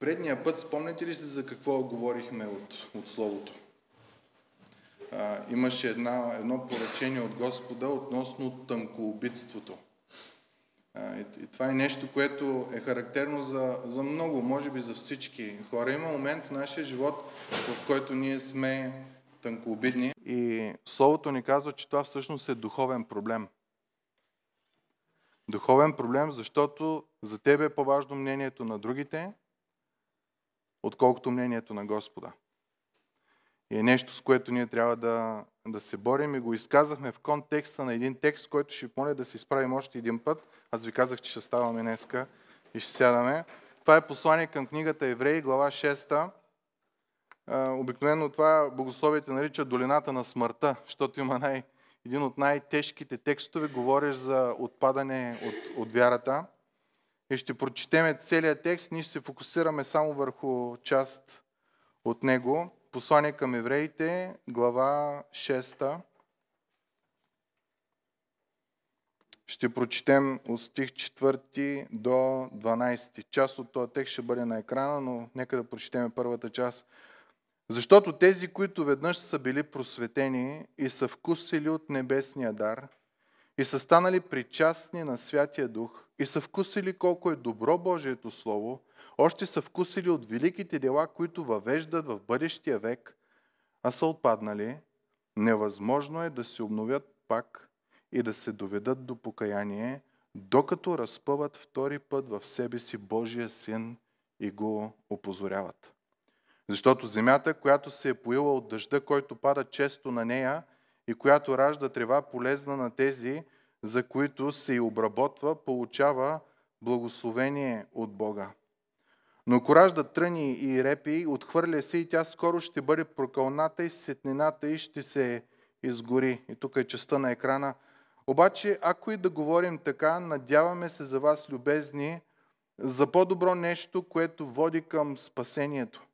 Предния път, спомняте ли си за какво говорихме от, от Словото? А, имаше една, едно поръчение от Господа относно тънкоубитството. А, и, и това е нещо, което е характерно за, за много, може би за всички хора. Има момент в нашия живот, в който ние сме тънкоубитни. И Словото ни казва, че това всъщност е духовен проблем. Духовен проблем, защото за тебе е по-важно мнението на другите, отколкото мнението на Господа. И е нещо, с което ние трябва да, да се борим и го изказахме в контекста на един текст, който ще помоля да се изправим още един път. Аз ви казах, че ще ставаме днеска и ще сядаме. Това е послание към книгата Евреи, глава 6. Обикновено това богословите нарича долината на смъртта, защото има най, един от най-тежките текстове, говориш за отпадане от, от вярата и ще прочетеме целият текст, ние ще се фокусираме само върху част от него. Послание към евреите, глава 6. Ще прочетем от стих 4 до 12. Част от този текст ще бъде на екрана, но нека да прочетем първата част. Защото тези, които веднъж са били просветени и са вкусили от небесния дар – и са станали причастни на Святия Дух и са вкусили колко е добро Божието Слово, още са вкусили от великите дела, които въвеждат в бъдещия век, а са отпаднали, невъзможно е да се обновят пак и да се доведат до покаяние, докато разпъват втори път в себе си Божия син и го опозоряват. Защото земята, която се е поила от дъжда, който пада често на нея – и която ражда трева полезна на тези, за които се и обработва, получава благословение от Бога. Но ако ражда тръни и репи, отхвърля се и тя скоро ще бъде прокълната и сетнината и ще се изгори. И тук е частта на екрана. Обаче, ако и да говорим така, надяваме се за вас, любезни, за по-добро нещо, което води към спасението.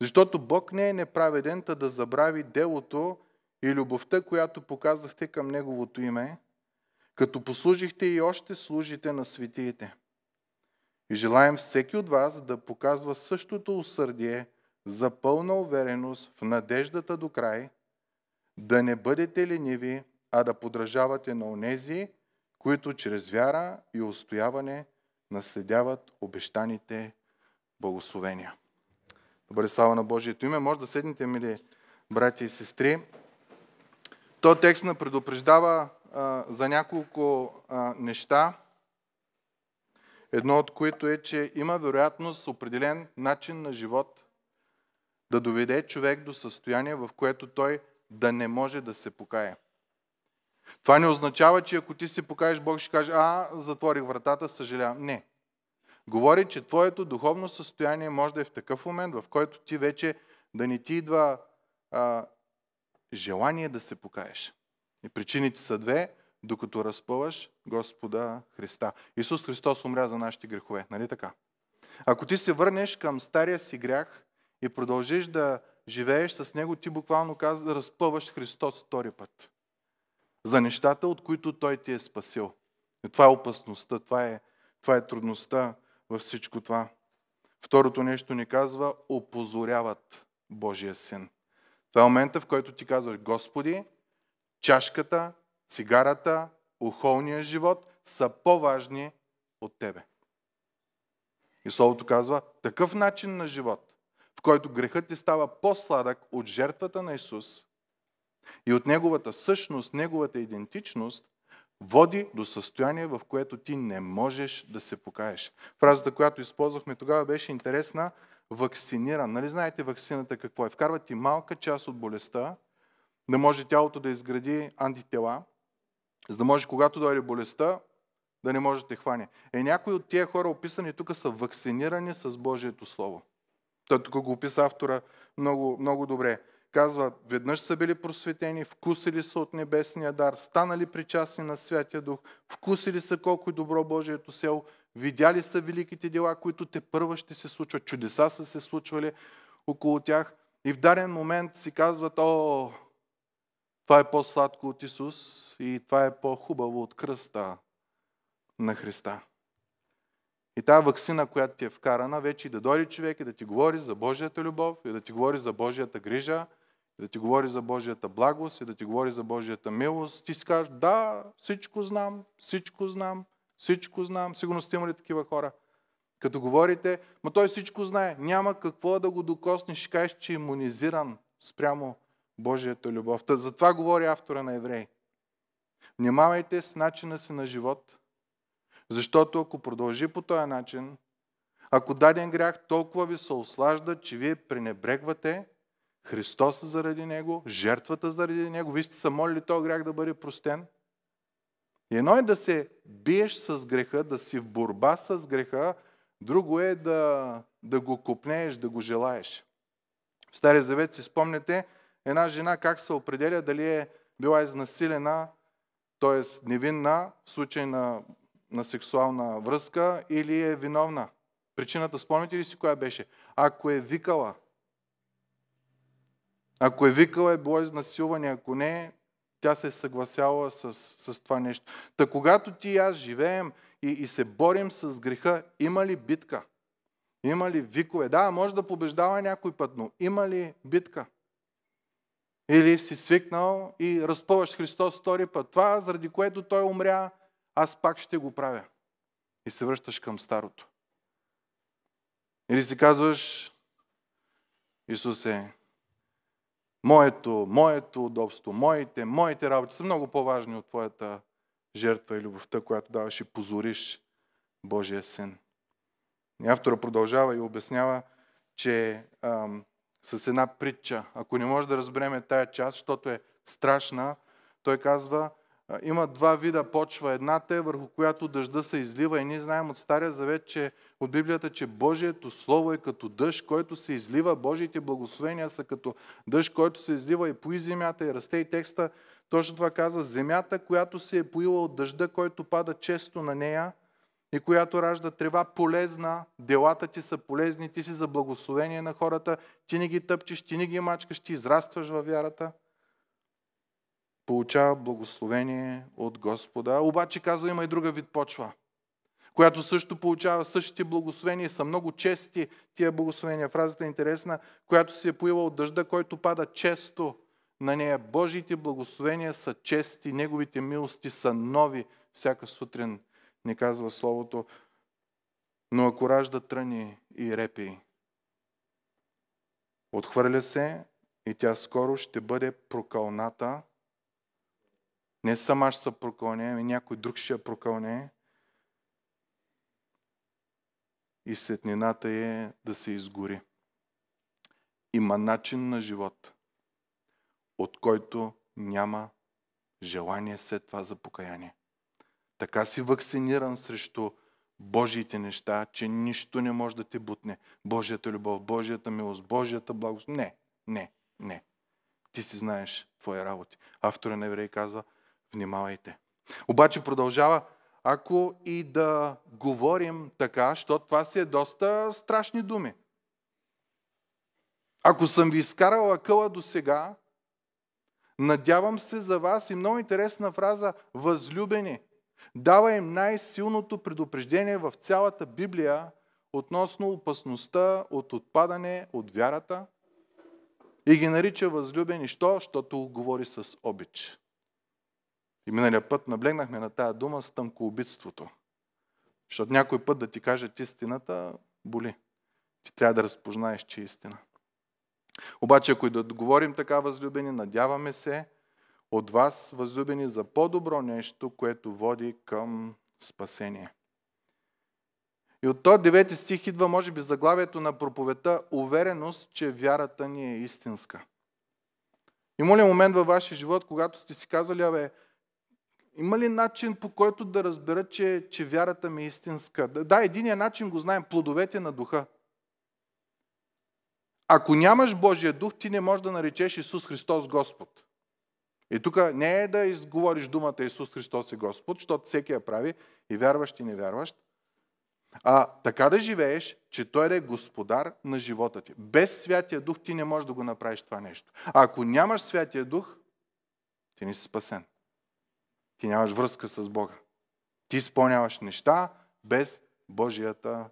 Защото Бог не е неправеден да забрави делото и любовта, която показахте към Неговото име, като послужихте и още служите на светиите. И желаем всеки от вас да показва същото усърдие за пълна увереност в надеждата до край, да не бъдете лениви, а да подражавате на онези, които чрез вяра и устояване наследяват обещаните благословения. Добре, слава на Божието име. Може да седнете, мили братя и сестри. То текст на предупреждава а, за няколко а, неща, едно от които е, че има вероятност определен начин на живот да доведе човек до състояние, в което той да не може да се покая. Това не означава, че ако ти се покаеш, Бог ще каже, а, затворих вратата, съжалявам. Не. Говори, че твоето духовно състояние може да е в такъв момент, в който ти вече да не ти идва а, желание да се покаеш. И причините са две, докато разпъваш Господа Христа. Исус Христос умря за нашите грехове, нали така? Ако ти се върнеш към стария си грях и продължиш да живееш с него, ти буквално казва, да разпъваш Христос втори път. За нещата, от които Той ти е спасил. И това е опасността, това е, това е трудността във всичко това. Второто нещо ни казва, опозоряват Божия син. Това е момента, в който ти казваш, Господи, чашката, цигарата, ухолния живот са по-важни от Тебе. И Словото казва, такъв начин на живот, в който грехът ти става по-сладък от жертвата на Исус и от Неговата същност, Неговата идентичност, води до състояние, в което ти не можеш да се покаеш. Фразата, която използвахме тогава, беше интересна – вакциниран. Нали знаете вакцината какво е? Вкарват ти малка част от болестта, да може тялото да изгради антитела, за да може когато дойде болестта, да не може да те хване. Е, някои от тия хора описани тук са вакцинирани с Божието Слово. Той тук го описа автора много, много добре. Казва, веднъж са били просветени, вкусили са от небесния дар, станали причастни на Святия Дух, вкусили са колко добро Божието село, Видяли са великите дела, които те първа ще се случват. Чудеса са се случвали около тях. И в даден момент си казват, о, това е по-сладко от Исус и това е по-хубаво от кръста на Христа. И тази вакцина, която ти е вкарана, вече и да дойде човек и да ти говори за Божията любов, и да ти говори за Божията грижа, и да ти говори за Божията благост, и да ти говори за Божията милост. Ти си кажеш, да, всичко знам, всичко знам, всичко знам. Сигурно сте имали такива хора. Като говорите, ма той всичко знае. Няма какво да го докоснеш. Ще кажеш, че е иммунизиран спрямо Божията любов. Та, затова говори автора на Евреи. Внимавайте с начина си на живот, защото ако продължи по този начин, ако даден грях толкова ви се ослажда, че вие пренебрегвате Христос заради него, жертвата заради него, вие сте са молили този грях да бъде простен, едно е да се биеш с греха, да си в борба с греха, друго е да, да го купнееш, да го желаеш. В Стария Завет си спомняте една жена как се определя дали е била изнасилена, т.е. невинна в случай на, на сексуална връзка или е виновна. Причината, спомните ли си коя беше? Ако е викала, ако е викала, е било изнасилване, ако не, тя се е съгласяла с, с това нещо. Та когато ти и аз живеем и, и се борим с греха, има ли битка? Има ли викове? Да, може да побеждава някой път, но има ли битка? Или си свикнал и разпъваш Христос втори път. Това, заради което Той умря, аз пак ще го правя. И се връщаш към старото. Или си казваш, Исусе, Моето, моето удобство, моите, моите работи са много по-важни от твоята жертва и любовта, която даваш и позориш Божия син. И автора продължава и обяснява, че ам, с една притча, ако не може да разбереме тая част, защото е страшна, той казва – има два вида почва. Едната е върху която дъжда се излива и ние знаем от Стария завет, че от Библията, че Божието Слово е като дъжд, който се излива. Божиите благословения са като дъжд, който се излива и пои земята и расте и текста. Точно това казва земята, която се е поила от дъжда, който пада често на нея и която ражда трева полезна, делата ти са полезни, ти си за благословение на хората, ти не ги тъпчеш, ти не ги мачкаш, ти израстваш във вярата – получава благословение от Господа. Обаче казва, има и друга вид почва, която също получава същите благословения. Са много чести тия благословения. Фразата е интересна, която се е поила от дъжда, който пада често на нея. Божиите благословения са чести, Неговите милости са нови всяка сутрин, не казва Словото. Но ако ражда тръни и репи, отхвърля се и тя скоро ще бъде прокълната не сам аз ще се прокълне, ами някой друг ще я прокълне. И сетнината е да се изгори. Има начин на живот, от който няма желание след това за покаяние. Така си вакциниран срещу Божиите неща, че нищо не може да ти бутне. Божията любов, Божията милост, Божията благост. Не, не, не. Ти си знаеш твоя работи. Автора на Еврей казва, внимавайте. Обаче продължава, ако и да говорим така, защото това си е доста страшни думи. Ако съм ви изкарал акъла до сега, надявам се за вас и много интересна фраза възлюбени. Дава им най-силното предупреждение в цялата Библия относно опасността от отпадане от вярата и ги нарича възлюбени. Що? Щото говори с обич. И миналия път наблегнахме на тая дума с тънкоубитството. Защото някой път да ти кажат истината, боли. Ти трябва да разпознаеш, че е истина. Обаче, ако и да говорим така, възлюбени, надяваме се от вас, възлюбени, за по-добро нещо, което води към спасение. И от този девети стих идва, може би, заглавието на проповета Увереност, че вярата ни е истинска. Има ли момент във вашия живот, когато сте си казвали, абе, има ли начин по който да разбера, че, че вярата ми е истинска? Да, единият начин го знаем плодовете на духа. Ако нямаш Божия дух, ти не можеш да наречеш Исус Христос Господ. И тук не е да изговориш думата Исус Христос е Господ, защото всеки я прави, и вярващ, и невярващ. А така да живееш, че Той е Господар на живота ти. Без Святия Дух ти не можеш да го направиш това нещо. А ако нямаш Святия Дух, ти не си спасен. Ти нямаш връзка с Бога. Ти изпълняваш неща без Божията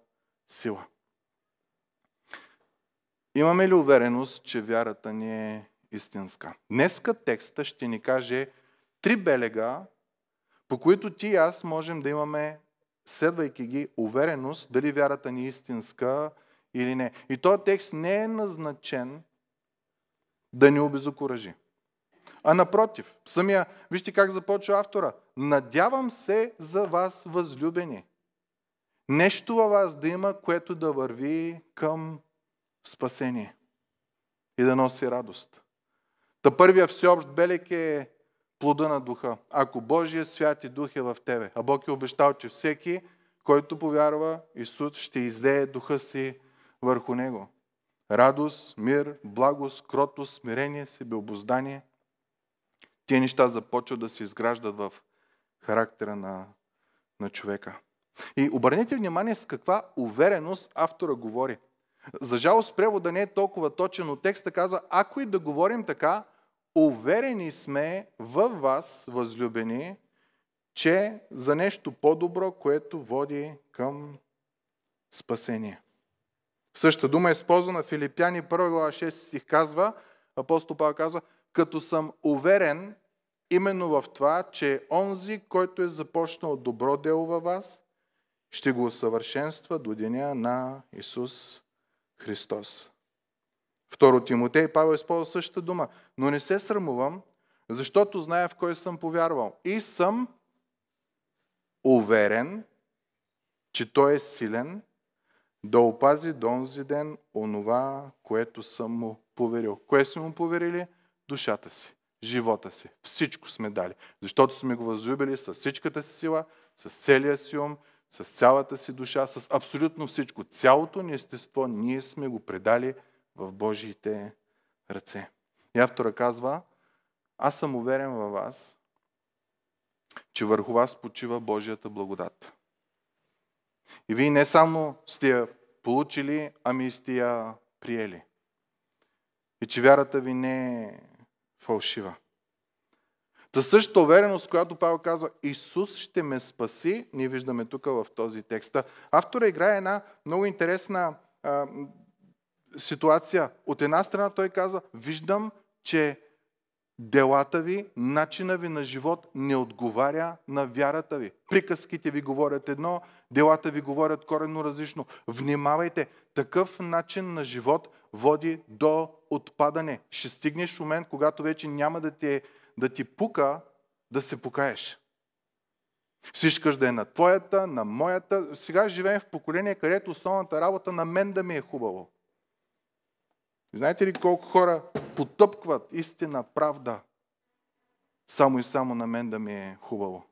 сила. Имаме ли увереност, че вярата ни е истинска? Днеска текста ще ни каже три белега, по които ти и аз можем да имаме, следвайки ги, увереност дали вярата ни е истинска или не. И този текст не е назначен да ни обезокоръжи. А напротив, самия, вижте как започва автора. Надявам се за вас, възлюбени. Нещо във вас да има, което да върви към спасение и да носи радост. Та първия всеобщ белек е плода на духа. Ако Божия свят и дух е в тебе. А Бог е обещал, че всеки, който повярва, Исус ще излее духа си върху него. Радост, мир, благост, кротост, смирение, себеобоздание – тези неща започват да се изграждат в характера на, на човека. И обърнете внимание с каква увереност автора говори. За жалост превода не е толкова точен, но текста казва, ако и да говорим така, уверени сме във вас, възлюбени, че за нещо по-добро, което води към спасение. Същата дума е използвана в Филипяни 1 глава 6 стих казва, апостол Павел казва, като съм уверен именно в това, че онзи, който е започнал добро дело във вас, ще го усъвършенства до деня на Исус Христос. Второ Тимотей, Павел използва същата дума. Но не се срамувам, защото зная в кой съм повярвал. И съм уверен, че Той е силен да опази до онзи ден онова, което съм му поверил. Кое сме му поверили? душата си, живота си. Всичко сме дали. Защото сме го възлюбили с всичката си сила, с целия си ум, с цялата си душа, с абсолютно всичко. Цялото ни естество ние сме го предали в Божиите ръце. И автора казва, аз съм уверен във вас, че върху вас почива Божията благодат. И вие не само сте я получили, ами сте я приели. И че вярата ви не е фалшива. За същата увереност, която Павел казва, Исус ще ме спаси, ние виждаме тук в този текст. Автора играе една много интересна а, ситуация. От една страна той казва, виждам, че делата ви, начина ви на живот не отговаря на вярата ви. Приказките ви говорят едно, делата ви говорят коренно различно. Внимавайте, такъв начин на живот води до отпадане. Ще стигнеш в момент, когато вече няма да ти, да ти пука да се покаеш. Всичкаш да е на твоята, на моята. Сега живеем в поколение, където основната работа на мен да ми е хубаво. Знаете ли колко хора потъпкват истина, правда, само и само на мен да ми е хубаво?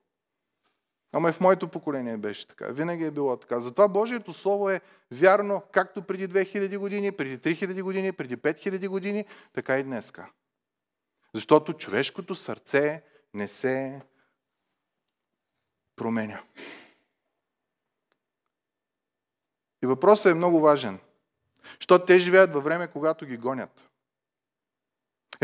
Ама и в моето поколение беше така. Винаги е било така. Затова Божието Слово е вярно както преди 2000 години, преди 3000 години, преди 5000 години, така и днеска. Защото човешкото сърце не се променя. И въпросът е много важен. Що те живеят във време, когато ги гонят.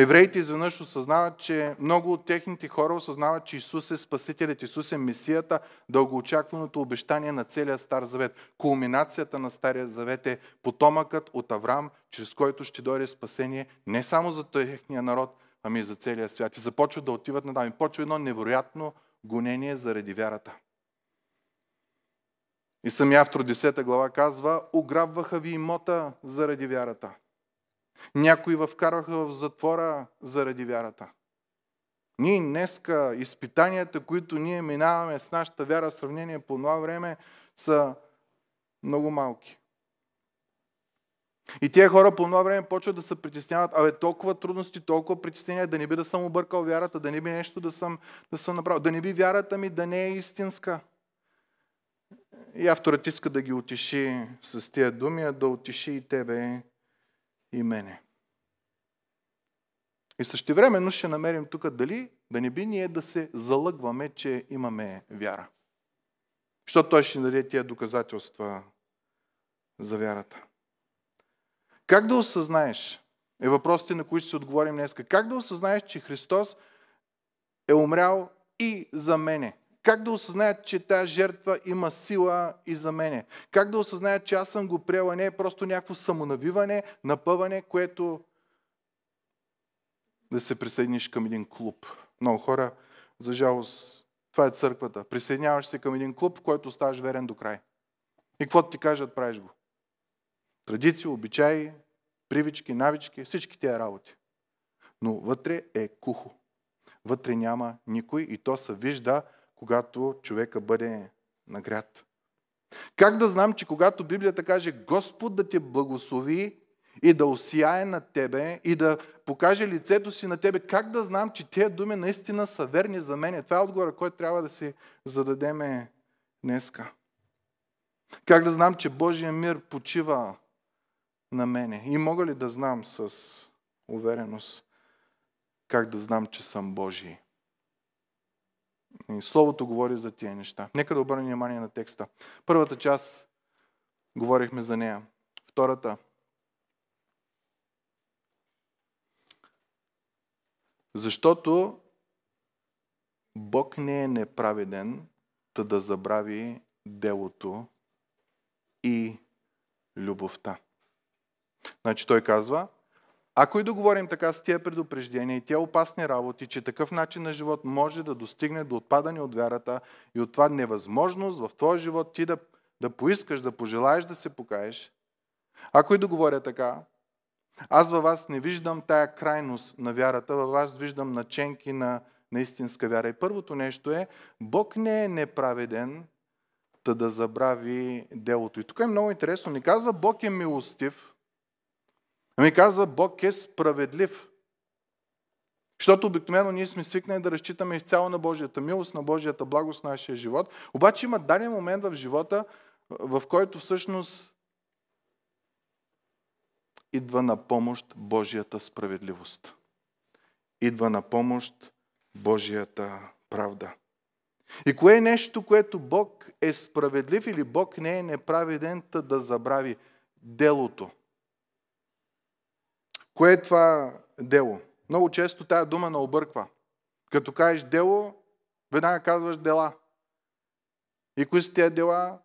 Евреите изведнъж осъзнават, че много от техните хора осъзнават, че Исус е Спасителят, Исус е Месията, дългоочакваното обещание на целия Стар Завет. Кулминацията на Стария Завет е потомъкът от Авраам, чрез който ще дойде спасение не само за техния народ, ами и за целия свят. И започват да отиват на И почва едно невероятно гонение заради вярата. И самия автор 10 глава казва, ограбваха ви имота заради вярата. Някои във вкараха в затвора заради вярата. Ние днеска изпитанията, които ние минаваме с нашата вяра в сравнение по това време, са много малки. И тези хора по това време почват да се притесняват. Абе, толкова трудности, толкова притеснения, да не би да съм объркал вярата, да не би нещо да съм, да съм направил, да не би вярата ми да не е истинска. И авторът иска да ги отиши с тия думи, да отиши и тебе и мене. И същевременно ще намерим тук дали да не би ние да се залъгваме, че имаме вяра. Защото той ще даде тия доказателства за вярата. Как да осъзнаеш, е въпросите, на които ще се отговорим днес. Как да осъзнаеш, че Христос е умрял и за мене? Как да осъзнаят, че тази жертва има сила и за мене? Как да осъзнаят, че аз съм го приел, а не е просто някакво самонавиване, напъване, което да се присъединиш към един клуб. Много хора, за жалост, това е църквата. Присъединяваш се към един клуб, в който ставаш верен до край. И каквото ти кажат, правиш го. Традиции, обичаи, привички, навички, всички тези работи. Но вътре е кухо. Вътре няма никой и то се вижда когато човека бъде нагрят? Как да знам, че когато Библията каже Господ да те благослови и да осияе на тебе и да покаже лицето си на тебе, как да знам, че тези думи наистина са верни за мен? Това е отговора, който трябва да си зададеме днеска. Как да знам, че Божия мир почива на мене? И мога ли да знам с увереност как да знам, че съм Божий? И ами, Словото говори за тия неща. Нека да обърнем внимание на текста. Първата част говорихме за нея. Втората. Защото Бог не е неправеден, та да забрави делото и любовта. Значи той казва, ако и договорим така с тия предупреждения и тия опасни работи, че такъв начин на живот може да достигне до отпадане от вярата и от това невъзможност в твоя живот ти да, да поискаш, да пожелаеш да се покаеш, ако и договоря така, аз във вас не виждам тая крайност на вярата, във вас виждам наченки на, на истинска вяра. И първото нещо е, Бог не е неправеден, да забрави делото. И тук е много интересно. Не казва, Бог е милостив, Ами казва, Бог е справедлив. Защото обикновено ние сме свикнали да разчитаме изцяло на Божията милост, на Божията благост, в нашия живот. Обаче има даден момент в живота, в който всъщност идва на помощ Божията справедливост. Идва на помощ Божията правда. И кое е нещо, което Бог е справедлив или Бог не е неправеден да забрави делото? Кое е това дело? Много често тая дума не обърква. Като кажеш дело, веднага казваш дела. И кои са тези дела?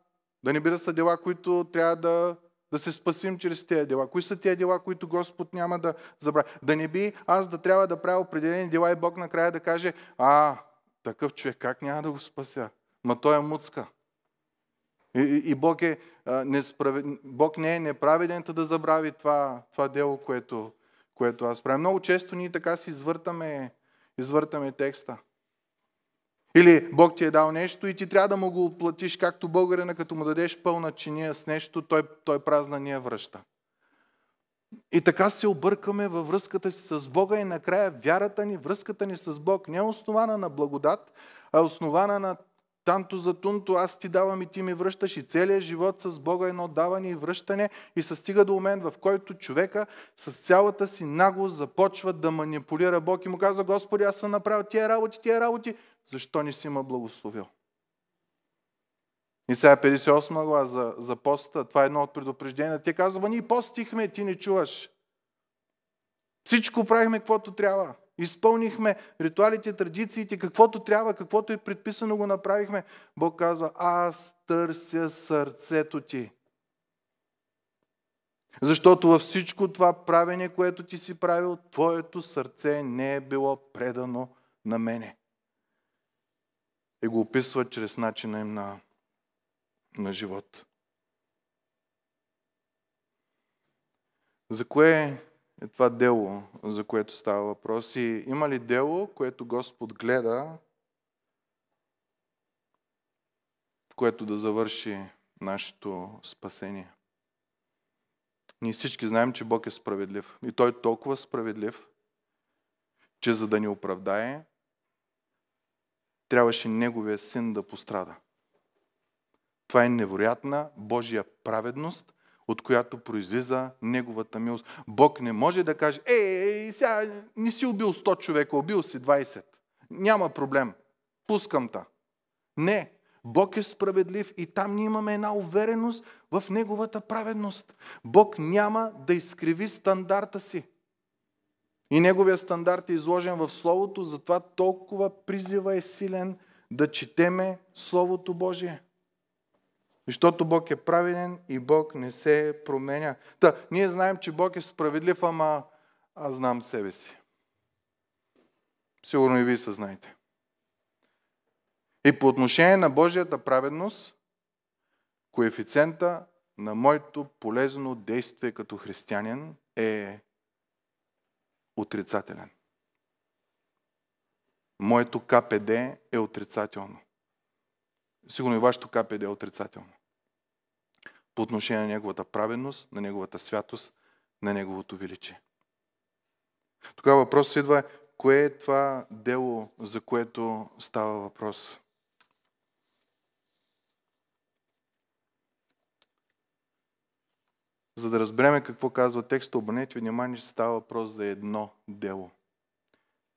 Да не би да са дела, които трябва да, да се спасим чрез тези дела. Кои са тези дела, които Господ няма да забрави? Да не би аз да трябва да правя определени дела и Бог накрая да каже, а, такъв човек, как няма да го спася? Ма той е муцка. И, и Бог, е, а, несправед... Бог не е неправеден да забрави това, това дело, което, което аз правя. Много често ние така си извъртаме, извъртаме текста. Или Бог ти е дал нещо и ти трябва да му го оплатиш, както българина, като му дадеш пълна чиния с нещо, той, той празна ния връща. И така се объркаме във връзката си с Бога и накрая вярата ни, връзката ни с Бог не е основана на благодат, а е основана на Танто за тунто аз ти давам и ти ми връщаш. И целият живот с Бога е едно даване и връщане. И се стига до момент, в който човека с цялата си нагло започва да манипулира Бог и му казва, Господи, аз съм направил тия работи, тия работи. Защо не си ма благословил? И сега 58 глава за, за поста, това е едно от предупрежденията. Те казва, ние постихме, ти не чуваш. Всичко правихме, каквото трябва. Изпълнихме ритуалите, традициите, каквото трябва, каквото е предписано, го направихме. Бог казва, аз търся сърцето ти. Защото във всичко това правене, което ти си правил, твоето сърце не е било предано на мене. И го описва чрез начина им на, на живот. За кое е това дело, за което става въпрос. И има ли дело, което Господ гледа, което да завърши нашето спасение? Ние всички знаем, че Бог е справедлив. И Той е толкова справедлив, че за да ни оправдае, трябваше Неговия син да пострада. Това е невероятна Божия праведност, от която произлиза неговата милост. Бог не може да каже, ей, е, е, сега не си убил 100 човека, убил си 20. Няма проблем. Пускам та. Не. Бог е справедлив и там ние имаме една увереност в Неговата праведност. Бог няма да изкриви стандарта си. И Неговия стандарт е изложен в Словото, затова толкова призива е силен да четеме Словото Божие. Защото Бог е праведен и Бог не се променя. Та, ние знаем, че Бог е справедлив, ама аз знам себе си. Сигурно и вие се знаете. И по отношение на Божията праведност, коефициента на моето полезно действие като християнин е отрицателен. Моето КПД е отрицателно. Сигурно и вашето КПД е отрицателно. По отношение на неговата праведност, на неговата святост, на неговото величие. Тогава въпросът идва, кое е това дело, за което става въпрос? За да разбереме какво казва текста, обърнете внимание, че става въпрос за едно дело.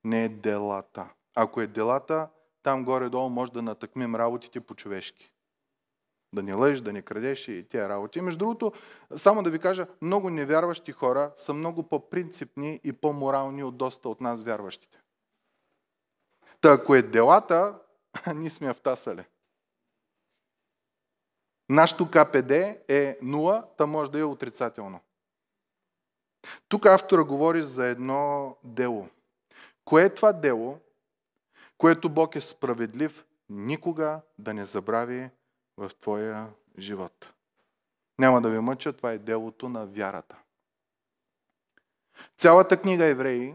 Не е делата. Ако е делата, там горе-долу може да натъкмим работите по-човешки. Да не лъж, да не крадеш и тия работи. Между другото, само да ви кажа, много невярващи хора са много по-принципни и по-морални от доста от нас вярващите. Та ако е делата, ние сме автасали. Нашето КПД е 0, та може да е отрицателно. Тук автора говори за едно дело. Кое е това дело, което Бог е справедлив, никога да не забрави в твоя живот. Няма да ви мъча, това е делото на вярата. Цялата книга Евреи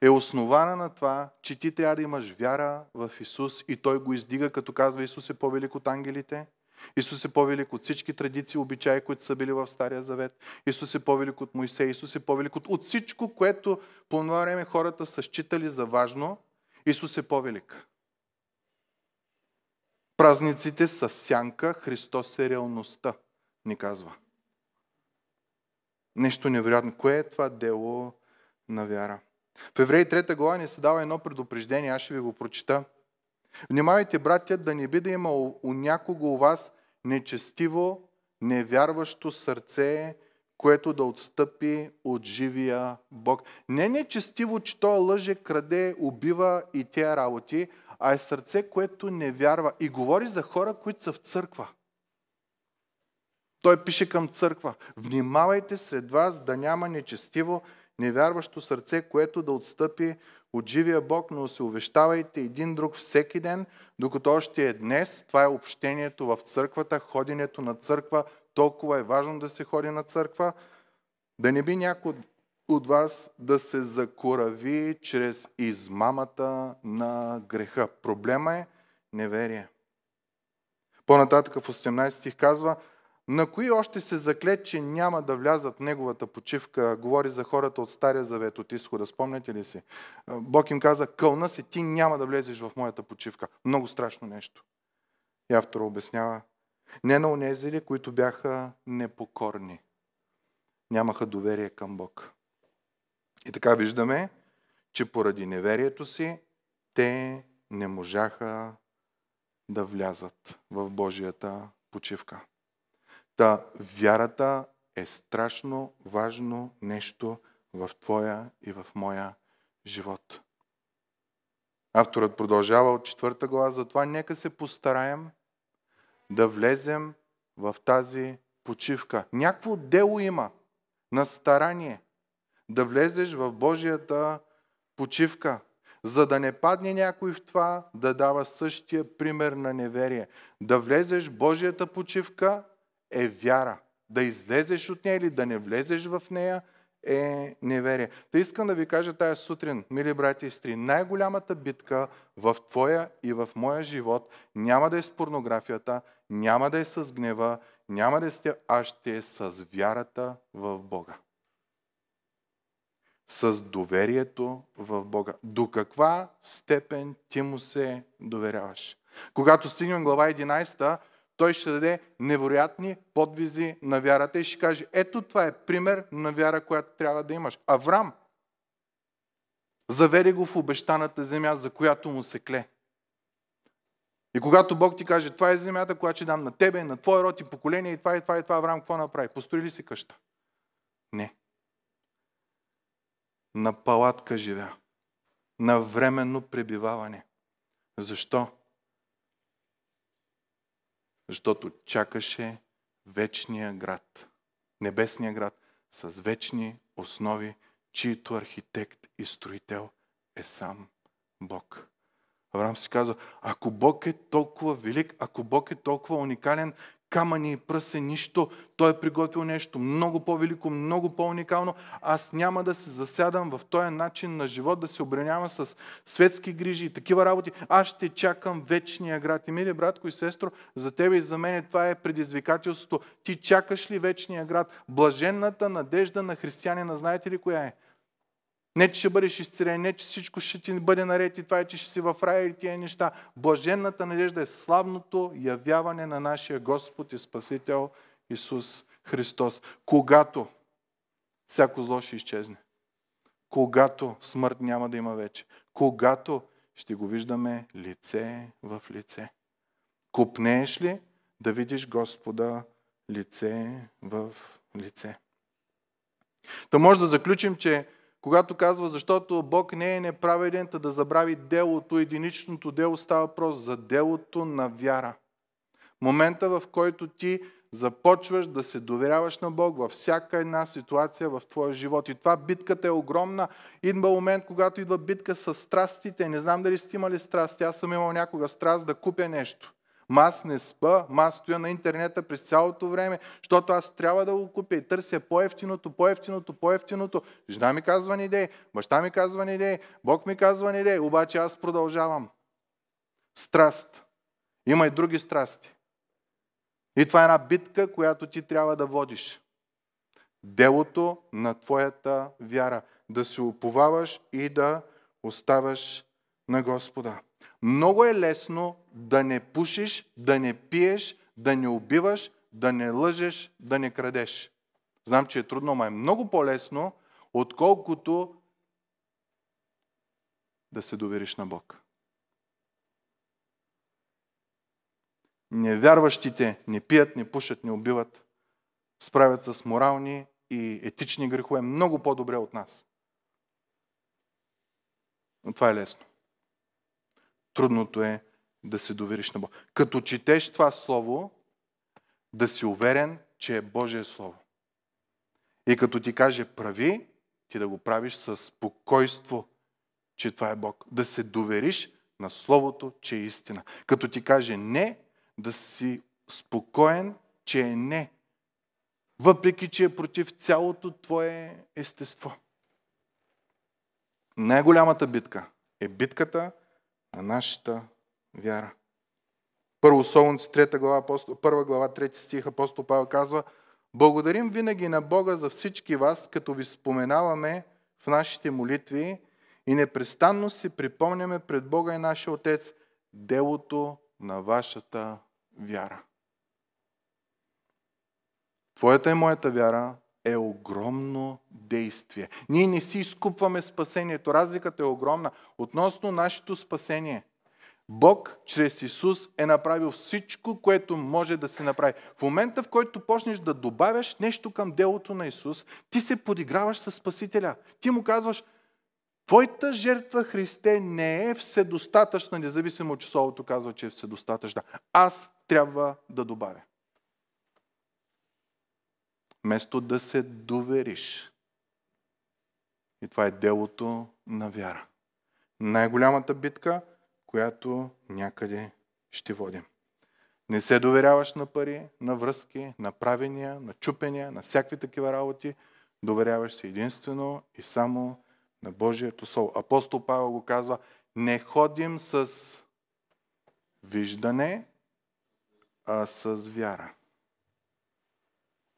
е основана на това, че ти трябва да имаш вяра в Исус и Той го издига, като казва Исус е по-велик от ангелите, Исус е по-велик от всички традиции, обичаи, които са били в Стария Завет. Исус е по-велик от Моисей. Исус е по-велик от, от всичко, което по това време хората са считали за важно Исус е по-велик. Празниците са сянка, Христос е реалността, ни казва. Нещо невероятно. Кое е това дело на вяра? В Евреи 3 глава ни се дава едно предупреждение, аз ще ви го прочита. Внимавайте, братя, да не би да има у някого у вас нечестиво, невярващо сърце, което да отстъпи от живия Бог. Не е нечестиво, че той лъже, краде, убива и тия работи, а е сърце, което не вярва. И говори за хора, които са в църква. Той пише към църква. Внимавайте сред вас да няма нечестиво, невярващо сърце, което да отстъпи от живия Бог, но се увещавайте един друг всеки ден, докато още е днес. Това е общението в църквата, ходенето на църква – толкова е важно да се ходи на църква, да не би някой от вас да се закорави чрез измамата на греха. Проблема е неверие. По-нататък в 18 стих казва, на кои още се закле, че няма да влязат в неговата почивка? Говори за хората от Стария Завет, от изхода. Спомняте ли си? Бог им каза, кълна се, ти няма да влезеш в моята почивка. Много страшно нещо. И автора обяснява, не на онези, които бяха непокорни. Нямаха доверие към Бог. И така виждаме, че поради неверието си те не можаха да влязат в Божията почивка. Та вярата е страшно важно нещо в твоя и в моя живот. Авторът продължава от четвърта глава, затова нека се постараем да влезем в тази почивка. Някакво дело има на старание да влезеш в Божията почивка, за да не падне някой в това да дава същия пример на неверие. Да влезеш в Божията почивка е вяра. Да излезеш от нея или да не влезеш в нея – е неверие. Та искам да ви кажа тая сутрин, мили брати и сестри, най-голямата битка в твоя и в моя живот няма да е с порнографията, няма да е с гнева, няма да е с тя, а ще е с вярата в Бога. С доверието в Бога. До каква степен ти му се доверяваш? Когато стигнем глава 11, той ще даде невероятни подвизи на вярата и ще каже, ето това е пример на вяра, която трябва да имаш. Аврам заведе го в обещаната земя, за която му се кле. И когато Бог ти каже, това е земята, която ще дам на тебе, на твой род и поколение, и това, и това, и това, Авраам, какво направи? Построи ли си къща? Не. На палатка живя. На временно пребиваване. Защо? защото чакаше вечния град, небесния град с вечни основи, чието архитект и строител е сам Бог. Авраам си казва, ако Бог е толкова велик, ако Бог е толкова уникален, камъни и пръсе, нищо. Той е приготвил нещо много по-велико, много по-уникално. Аз няма да се засядам в този начин на живот, да се обранявам с светски грижи и такива работи. Аз ще чакам вечния град. И мили братко и сестро, за тебе и за мен това е предизвикателството. Ти чакаш ли вечния град? Блаженната надежда на християнина, знаете ли коя е? Не, че ще бъдеш изцелен, не, че всичко ще ти бъде наред и това, е, че ще си в рая и тия неща. Блаженната надежда е славното явяване на нашия Господ и Спасител Исус Христос. Когато всяко зло ще изчезне. Когато смърт няма да има вече. Когато ще го виждаме лице в лице. Купнееш ли да видиш Господа лице в лице? Та може да заключим, че когато казва, защото Бог не е неправеден, да забрави делото, единичното дело, става въпрос за делото на вяра. Момента, в който ти започваш да се доверяваш на Бог във всяка една ситуация в твоя живот. И това битката е огромна. Идва момент, когато идва битка с страстите. Не знам дали сте имали страсти. Аз съм имал някога страст да купя нещо. Ма аз не спа, ма аз стоя на интернета през цялото време, защото аз трябва да го купя и търся по-ефтиното, по-ефтиното, по-ефтиното. Жена ми казва не идеи, баща ми казва не идеи, Бог ми казва не идеи, обаче аз продължавам. Страст. Има и други страсти. И това е една битка, която ти трябва да водиш. Делото на твоята вяра. Да се уповаваш и да оставаш на Господа. Много е лесно да не пушиш, да не пиеш, да не убиваш, да не лъжеш, да не крадеш. Знам, че е трудно, но е много по-лесно, отколкото да се довериш на Бог. Невярващите не пият, не пушат, не убиват, справят с морални и етични грехове много по-добре от нас. Но това е лесно. Трудното е да се довериш на Бог. Като четеш това Слово, да си уверен, че е Божие Слово. И като ти каже прави, ти да го правиш със спокойство, че това е Бог. Да се довериш на Словото, че е истина. Като ти каже не, да си спокоен, че е не. Въпреки, че е против цялото твое естество. Най-голямата битка е битката на нашата вяра. Първо Солунци, 3 глава, 1 глава, 3 стих, апостол Павел казва Благодарим винаги на Бога за всички вас, като ви споменаваме в нашите молитви и непрестанно си припомняме пред Бога и нашия Отец делото на вашата вяра. Твоята и моята вяра е огромно действие. Ние не си изкупваме спасението. Разликата е огромна. Относно нашето спасение, Бог чрез Исус е направил всичко, което може да се направи. В момента, в който почнеш да добавяш нещо към делото на Исус, ти се подиграваш със Спасителя. Ти му казваш, Твоята жертва, Христе, не е вседостатъчна, независимо от числото казва, че е вседостатъчна. Аз трябва да добавя. Вместо да се довериш. И това е делото на вяра. Най-голямата битка, която някъде ще водим. Не се доверяваш на пари, на връзки, на правения, на чупения, на всякакви такива работи. Доверяваш се единствено и само на Божието Слово. Апостол Павел го казва, не ходим с виждане, а с вяра.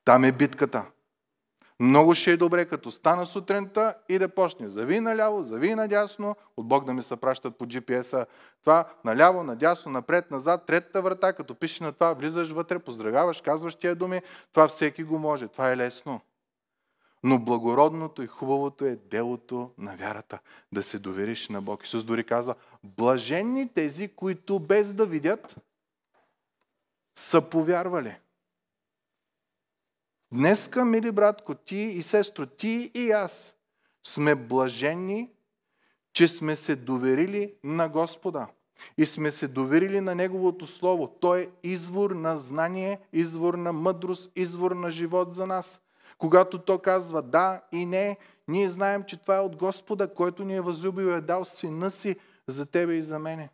Там е битката. Много ще е добре, като стана сутринта и да почне. Зави наляво, зави надясно, от Бог да ми се пращат по GPS-а. Това наляво, надясно, напред, назад, третата врата, като пише на това, влизаш вътре, поздравяваш, казваш тия думи. Това всеки го може, това е лесно. Но благородното и хубавото е делото на вярата, да се довериш на Бог. Исус дори казва, блаженни тези, които без да видят, са повярвали. Днеска, мили братко, ти и сестро, ти и аз сме блажени, че сме се доверили на Господа и сме се доверили на Неговото Слово. Той е извор на знание, извор на мъдрост, извор на живот за нас. Когато То казва да и не, ние знаем, че това е от Господа, който ни е възлюбил и е дал сина си за тебе и за мене.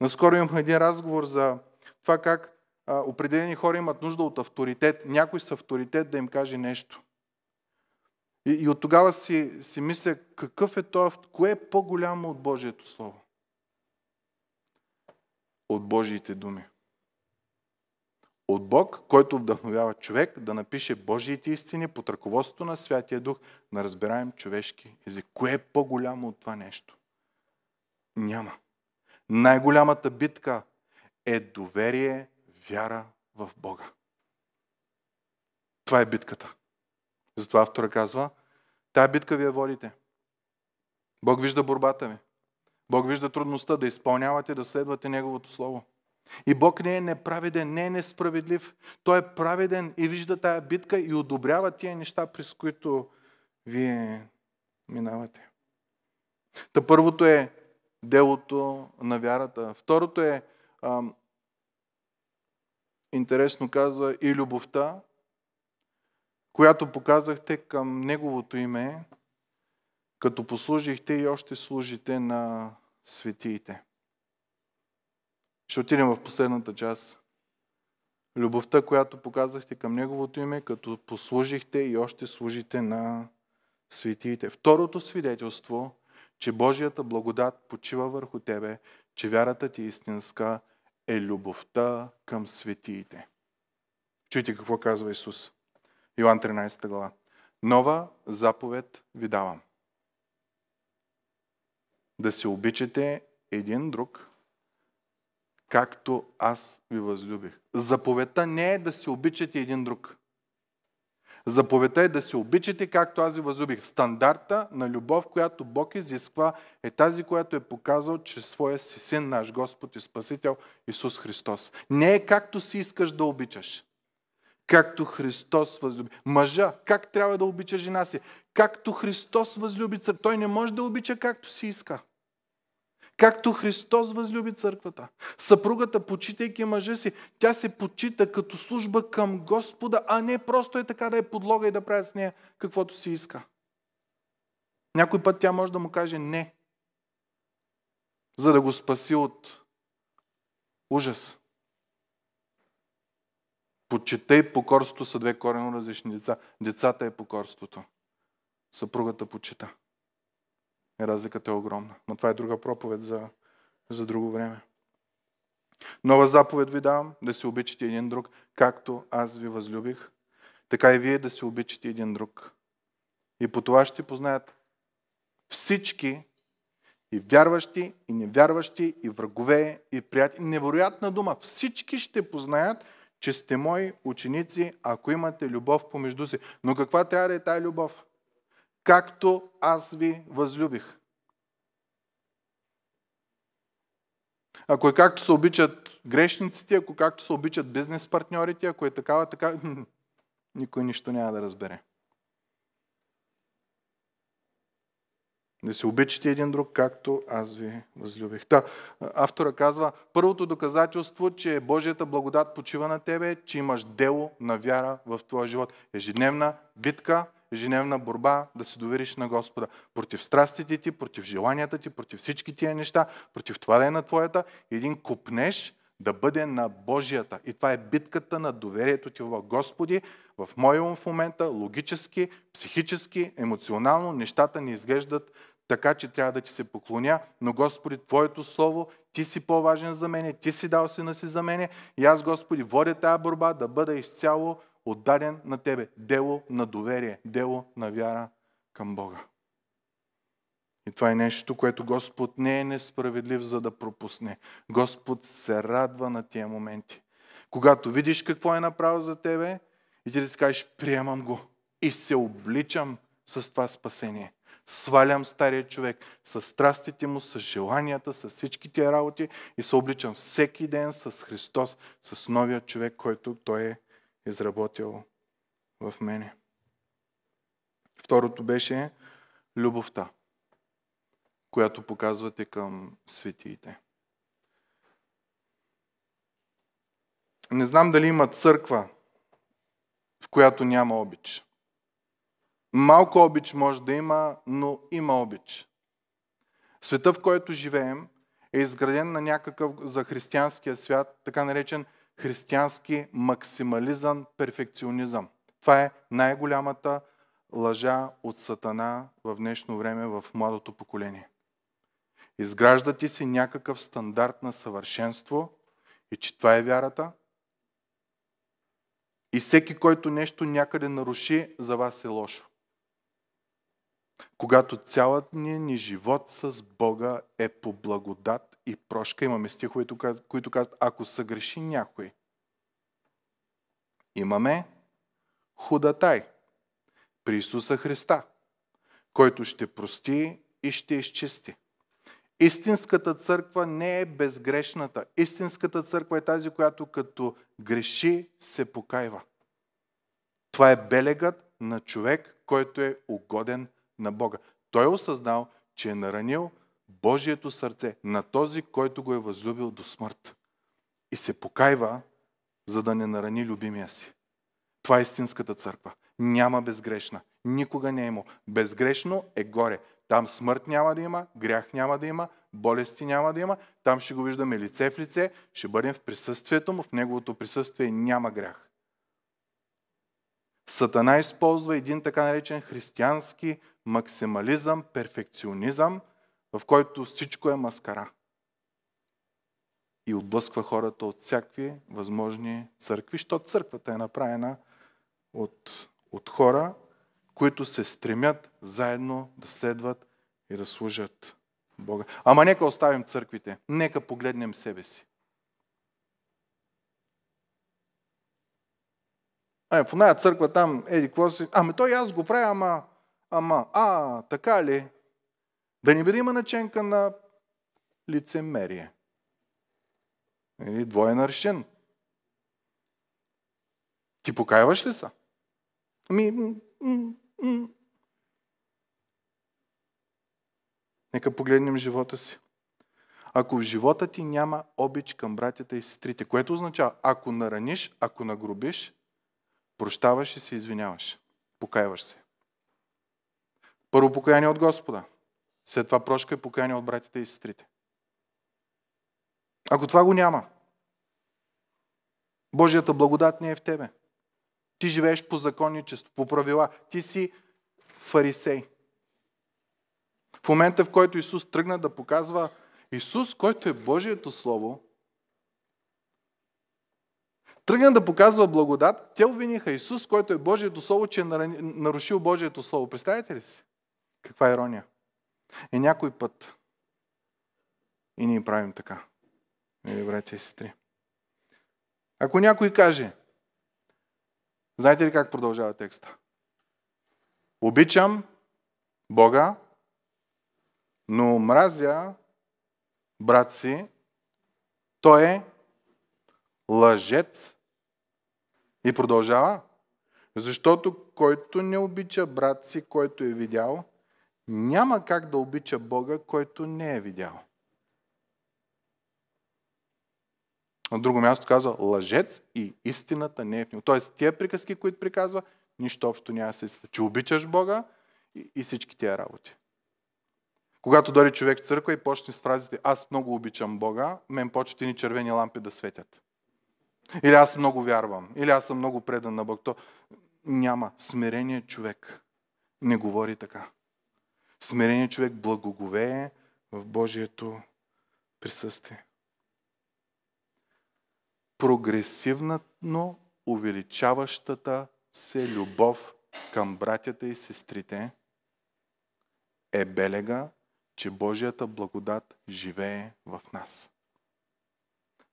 Наскоро имам един разговор за това как определени хора имат нужда от авторитет, някой с авторитет да им каже нещо. И, и от тогава си, си мисля, какъв е то, кое е по-голямо от Божието Слово? От Божиите думи. От Бог, който вдъхновява човек да напише Божиите истини под ръководството на Святия Дух на разбираем човешки език. Кое е по-голямо от това нещо? Няма. Най-голямата битка е доверие вяра в Бога. Това е битката. Затова автора казва, тая битка вие водите. Бог вижда борбата ви. Бог вижда трудността да изпълнявате, да следвате Неговото Слово. И Бог не е неправеден, не е несправедлив. Той е праведен и вижда тая битка и одобрява тия неща, през които вие минавате. Та първото е делото на вярата. Второто е интересно казва, и любовта, която показахте към Неговото име, като послужихте и още служите на светиите. Ще отидем в последната част. Любовта, която показахте към Неговото име, като послужихте и още служите на светиите. Второто свидетелство, че Божията благодат почива върху тебе, че вярата ти е истинска – е любовта към светиите. Чуйте какво казва Исус. Йоан 13 глава. Нова заповед ви давам. Да се обичате един друг, както аз ви възлюбих. Заповедта не е да се обичате един друг. Заповедта е да се обичате, както аз ви възлюбих. Стандарта на любов, която Бог изисква, е тази, която е показал чрез своя си син, наш Господ и Спасител Исус Христос. Не е както си искаш да обичаш. Както Христос възлюби. Мъжа, как трябва да обича жена си? Както Христос възлюби църква. Той не може да обича както си иска. Както Христос възлюби църквата. Съпругата, почитайки мъжа си, тя се почита като служба към Господа, а не просто е така да е подлога и да прави с нея каквото си иска. Някой път тя може да му каже не, за да го спаси от ужас. Почита и покорството са две корено различни деца. Децата е покорството. Съпругата почита разликата е огромна. Но това е друга проповед за, за друго време. Нова заповед ви давам, да се обичате един друг, както аз ви възлюбих, така и вие да се обичате един друг. И по това ще познаят всички, и вярващи, и невярващи, и врагове, и приятели. Невероятна дума. Всички ще познаят, че сте мои ученици, ако имате любов помежду си. Но каква трябва да е тая любов? както аз ви възлюбих. Ако е както се обичат грешниците, ако е както се обичат бизнес партньорите, ако е такава, така, никой нищо няма да разбере. Да се обичате един друг, както аз ви възлюбих. Та, автора казва, първото доказателство, че Божията благодат почива на тебе, е, че имаш дело на вяра в твоя живот. Ежедневна битка, ежедневна борба да се довериш на Господа. Против страстите ти, против желанията ти, против всички тия неща, против това да е на твоята, един купнеш да бъде на Божията. И това е битката на доверието ти в Господи. В моя ум в момента логически, психически, емоционално нещата не изглеждат така, че трябва да ти се поклоня, но Господи, Твоето Слово, Ти си по-важен за мене, Ти си дал сина си за мене и аз, Господи, водя тая борба да бъда изцяло отдаден на тебе. Дело на доверие, дело на вяра към Бога. И това е нещо, което Господ не е несправедлив, за да пропусне. Господ се радва на тия моменти. Когато видиш какво е направил за тебе и ти да си кажеш, приемам го и се обличам с това спасение. Свалям стария човек с страстите му, с желанията, с всички тия работи и се обличам всеки ден с Христос, с новия човек, който Той е изработил в мене. Второто беше любовта, която показвате към светиите. Не знам дали има църква, в която няма обич. Малко обич може да има, но има обич. Света, в който живеем, е изграден на някакъв за християнския свят, така наречен християнски максимализъм, перфекционизъм. Това е най-голямата лъжа от Сатана в днешно време в младото поколение. Изгражда ти си някакъв стандарт на съвършенство и че това е вярата. И всеки, който нещо някъде наруши, за вас е лошо. Когато цялата ни живот с Бога е по благодат и прошка. Имаме стихове, които казват, ако съгреши някой. Имаме худатай при Исуса Христа, който ще прости и ще изчисти. Истинската църква не е безгрешната. Истинската църква е тази, която като греши се покаива. Това е белегът на човек, който е угоден на Бога. Той е осъзнал, че е наранил, Божието сърце на този, който го е възлюбил до смърт. И се покайва, за да не нарани любимия си. Това е истинската църква. Няма безгрешна. Никога не е му. Безгрешно е горе. Там смърт няма да има, грях няма да има, болести няма да има. Там ще го виждаме лице в лице, ще бъдем в присъствието му, в неговото присъствие няма грях. Сатана използва един така наречен християнски максимализъм, перфекционизъм – в който всичко е маскара. И отблъсква хората от всякакви възможни църкви, защото църквата е направена от, от хора, които се стремят заедно да следват и да служат Бога. Ама нека оставим църквите, нека погледнем себе си. Е, в оная църква там, еди, какво си... Ами той аз го правя, ама... Ама, а, така ли? Да не бъде има наченка на лицемерие. Или нали, двоен аршин. Ти покаяваш ли са? Ами... М- м- м- Нека погледнем живота си. Ако в живота ти няма обич към братята и сестрите, което означава, ако нараниш, ако нагробиш, прощаваш и се извиняваш. Покаяваш се. Първо покаяние от Господа – след това прошка е покаяние от братите и сестрите. Ако това го няма, Божията благодат не е в тебе. Ти живееш по законничество, по правила. Ти си фарисей. В момента, в който Исус тръгна да показва Исус, който е Божието Слово, тръгна да показва благодат, те обвиниха Исус, който е Божието Слово, че е нарушил Божието Слово. Представете ли си? Каква ирония? И е, някой път и ние правим така. Мили братя и сестри. Ако някой каже, знаете ли как продължава текста? Обичам Бога, но мразя брат си, той е лъжец. И продължава. Защото който не обича брат си, който е видял, няма как да обича Бога, който не е видял. На друго място казва лъжец и истината не е в него. Тоест, тия приказки, които приказва, нищо общо няма с истината. Че обичаш Бога и, и всички тия работи. Когато дори човек в църква и почне с фразите аз много обичам Бога, мен почват ни червени лампи да светят. Или аз много вярвам, или аз съм много предан на Бог. То няма. Смирение човек не говори така. Смиреният човек благоговее в Божието присъствие. Прогресивно увеличаващата се любов към братята и сестрите е белега, че Божията благодат живее в нас.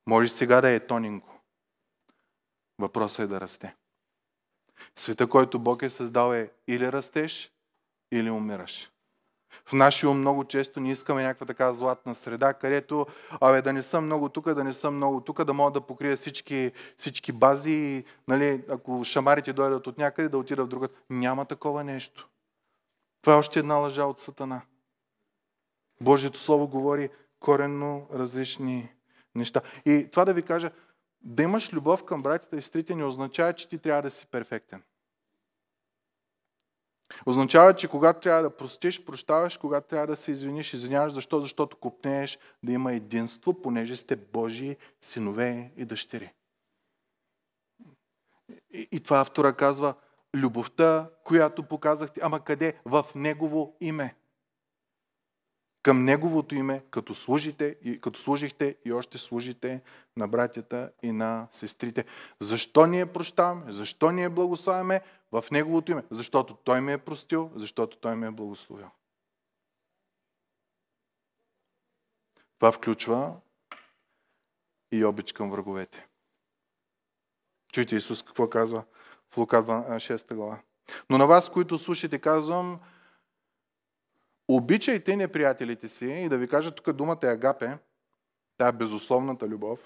Може сега да е тонинго. Въпросът е да расте. Света, който Бог е създал е или растеш, или умираш. В нашия ум много често ни искаме някаква така златна среда, където абе, да не съм много тук, да не съм много тук, да мога да покрия всички, всички бази и нали, ако шамарите дойдат от някъде, да отида в друга. Няма такова нещо. Това е още една лъжа от Сатана. Божието Слово говори коренно различни неща. И това да ви кажа, да имаш любов към братята и сестрите не означава, че ти трябва да си перфектен. Означава, че когато трябва да простиш, прощаваш, когато трябва да се извиниш, извиняваш. Защо? Защото купнееш да има единство, понеже сте Божии синове и дъщери. И, и това автора казва, любовта, която показахте, ама къде? В Негово име към Неговото име, като, служите, и, като служихте и още служите на братята и на сестрите. Защо ние прощаваме? Защо ние благославяме? В Неговото име. Защото Той ме е простил, защото Той ме е благословил. Това включва и обич към враговете. Чуйте Исус какво казва в Лука 6 глава. Но на вас, които слушате, казвам, Обичайте неприятелите си и да ви кажа тук думата е агапе, тая безусловната любов.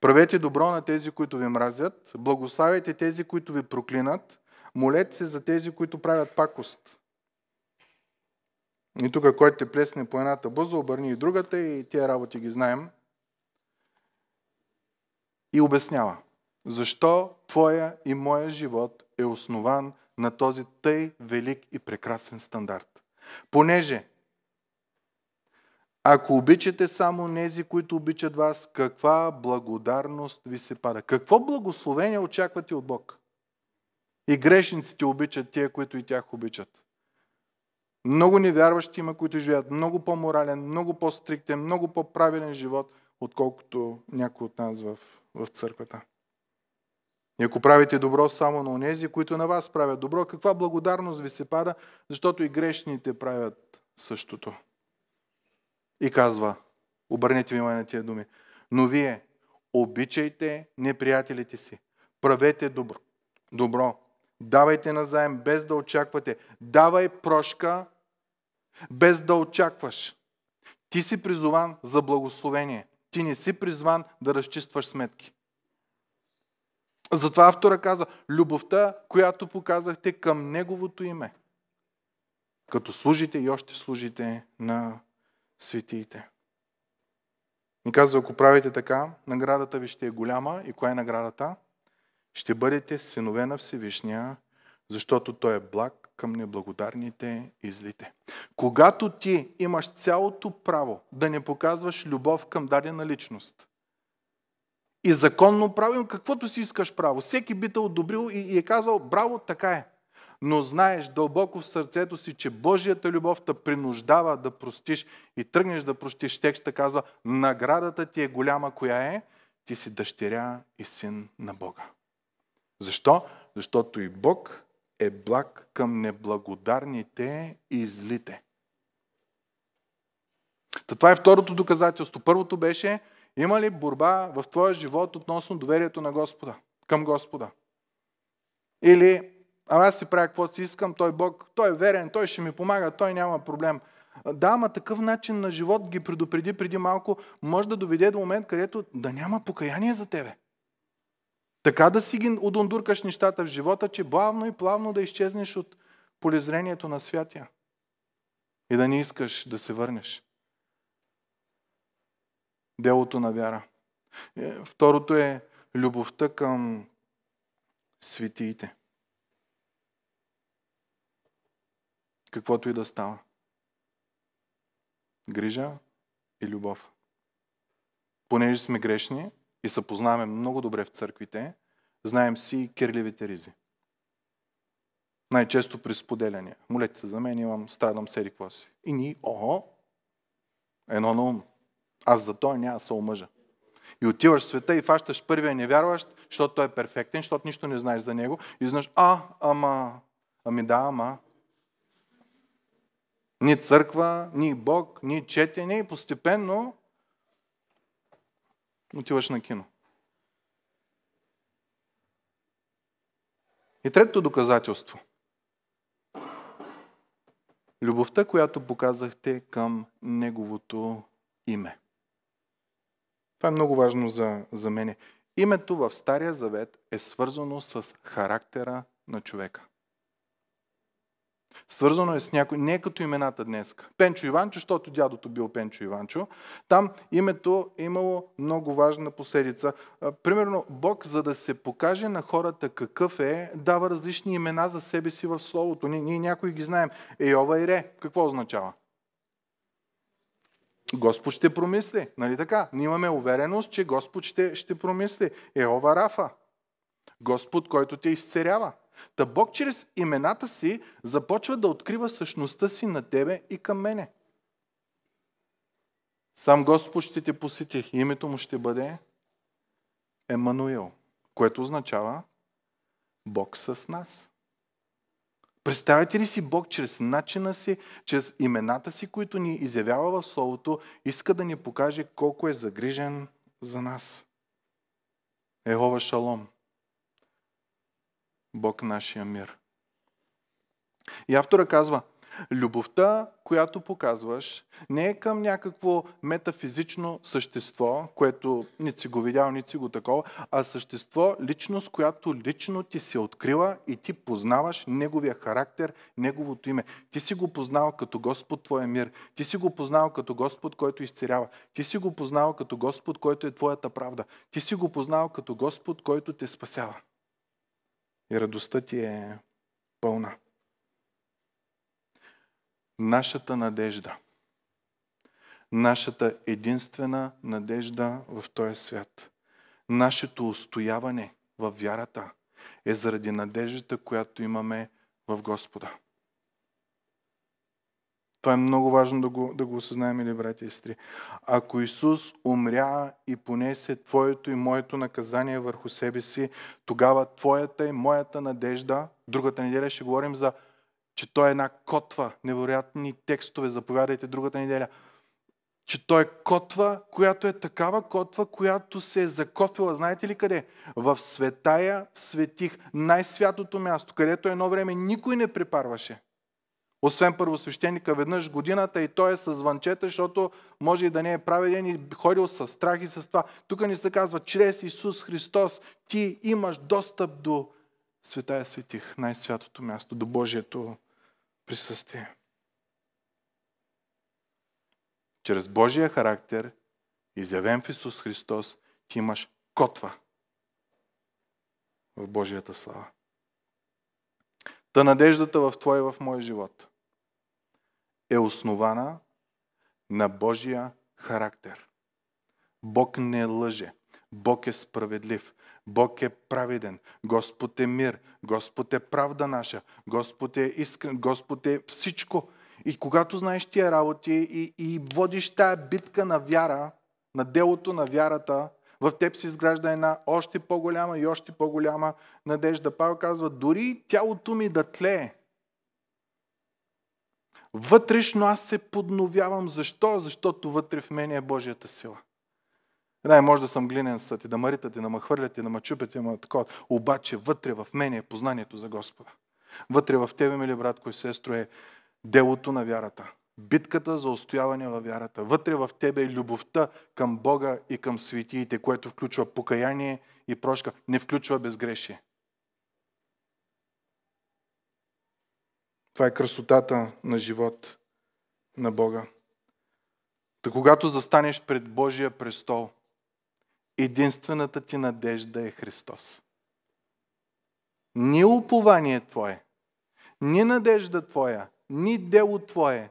Правете добро на тези, които ви мразят, благославяйте тези, които ви проклинат, молете се за тези, които правят пакост. И тук, който те плесне по едната бъза, обърни и другата и тия работи ги знаем. И обяснява, защо твоя и моя живот е основан на този тъй велик и прекрасен стандарт. Понеже, ако обичате само нези, които обичат вас, каква благодарност ви се пада? Какво благословение очаквате от Бог? И грешниците обичат тия, които и тях обичат. Много невярващи има, които живеят много по-морален, много по-стриктен, много по-правилен живот, отколкото някой от нас в, в църквата. И ако правите добро само на онези, които на вас правят добро, каква благодарност ви се пада, защото и грешните правят същото. И казва, обърнете внимание на тия думи, но вие обичайте неприятелите си, правете добро, добро давайте назаем без да очаквате, давай прошка без да очакваш. Ти си призован за благословение. Ти не си призван да разчистваш сметки. Затова автора каза, любовта, която показахте към Неговото име, като служите и още служите на светиите. И казва, ако правите така, наградата ви ще е голяма. И коя е наградата? Ще бъдете синове на Всевишния, защото Той е благ към неблагодарните и злите. Когато ти имаш цялото право да не показваш любов към дадена личност, и законно правим каквото си искаш право. Всеки би те одобрил и, и е казал, браво, така е. Но знаеш дълбоко в сърцето си, че Божията любов те принуждава да простиш и тръгнеш да простиш. Текста казва, наградата ти е голяма, коя е? Ти си дъщеря и син на Бога. Защо? Защото и Бог е благ към неблагодарните и злите. Та това е второто доказателство. Първото беше има ли борба в твоя живот относно доверието на Господа, към Господа? Или, а аз си правя каквото си искам, той Бог, той е верен, той ще ми помага, той няма проблем. Да, ама такъв начин на живот ги предупреди преди малко, може да доведе до момент, където да няма покаяние за тебе. Така да си ги удундуркаш нещата в живота, че бавно и плавно да изчезнеш от полезрението на святия и да не искаш да се върнеш делото на вяра. Е, второто е любовта към светиите. Каквото и да става. Грижа и любов. Понеже сме грешни и се познаваме много добре в църквите, знаем си кирливите ризи. Най-често при споделяния. Молете се за мен, имам, страдам, седи какво си. И ни, ого, едно на ум. Аз за той няма да се омъжа. И отиваш в света и фащаш първия невярващ, защото той е перфектен, защото нищо не знаеш за него. И знаеш, а, ама, ами да, ама. Ни църква, ни Бог, ни четене и постепенно отиваш на кино. И третото доказателство. Любовта, която показахте към Неговото име. Това е много важно за, за мене. Името в Стария Завет е свързано с характера на човека. Свързано е с някой, не е като имената днес. Пенчо Иванчо, защото дядото бил Пенчо Иванчо. Там името е имало много важна последица. Примерно, Бог, за да се покаже на хората какъв е, дава различни имена за себе си в Словото. Ние, ние някои ги знаем. Еова и Ре. Какво означава? Господ ще промисли. Нали така? Ние имаме увереност, че Господ ще, ще промисли. Еова Рафа. Господ, който те изцерява. Та Бог чрез имената си започва да открива същността си на тебе и към мене. Сам Господ ще те посети. Името му ще бъде Емануил, което означава Бог с нас. Представете ли си Бог чрез начина си, чрез имената си, които ни изявява в Словото, иска да ни покаже колко е загрижен за нас? Ехова Шалом. Бог нашия мир. И автора казва – Любовта, която показваш, не е към някакво метафизично същество, което ни си го видял, ни си го такова, а същество, личност, която лично ти се открила и ти познаваш неговия характер, неговото име. Ти си го познал като Господ твоя мир. Ти си го познал като Господ, който изцерява. Ти си го познал като Господ, който е твоята правда. Ти си го познал като Господ, който те спасява. И радостта ти е пълна нашата надежда. Нашата единствена надежда в този свят. Нашето устояване в вярата е заради надеждата, която имаме в Господа. Това е много важно да го, да го осъзнаем, или брати и сестри. Ако Исус умря и понесе Твоето и моето наказание върху себе си, тогава Твоята и моята надежда, другата неделя ще говорим за че той е една котва. Невероятни текстове, заповядайте другата неделя. Че той е котва, която е такава котва, която се е закопила, знаете ли къде? В светая светих, най-святото място, където едно време никой не препарваше. Освен първосвещеника веднъж годината и той е с звънчета, защото може и да не е праведен и ходил с страх и с това. Тук ни се казва, чрез е Исус Христос ти имаш достъп до светая светих, най-святото място, до Божието присъствие. Чрез Божия характер, изявен в Исус Христос, ти имаш котва в Божията слава. Та надеждата в Твоя и в моя живот е основана на Божия характер. Бог не лъже. Бог е справедлив. Бог е праведен. Господ е мир. Господ е правда наша. Господ е искрен. Господ е всичко. И когато знаеш тия работи и, и водиш тая битка на вяра, на делото на вярата, в теб се изгражда една още по-голяма и още по-голяма надежда. Павел казва, дори тялото ми да тлее, вътрешно аз се подновявам. Защо? Защото вътре в мен е Божията сила. Да, може да съм глинен съд и да ме и да ме хвърлят, и да ме чупят, и да такова. Обаче вътре в мен е познанието за Господа. Вътре в тебе, мили братко и сестро, е делото на вярата. Битката за устояване във вярата. Вътре в тебе е любовта към Бога и към светиите, което включва покаяние и прошка. Не включва безгрешие. Това е красотата на живот на Бога. Та когато застанеш пред Божия престол – единствената ти надежда е Христос. Ни упование Твое, ни надежда Твоя, ни дело Твое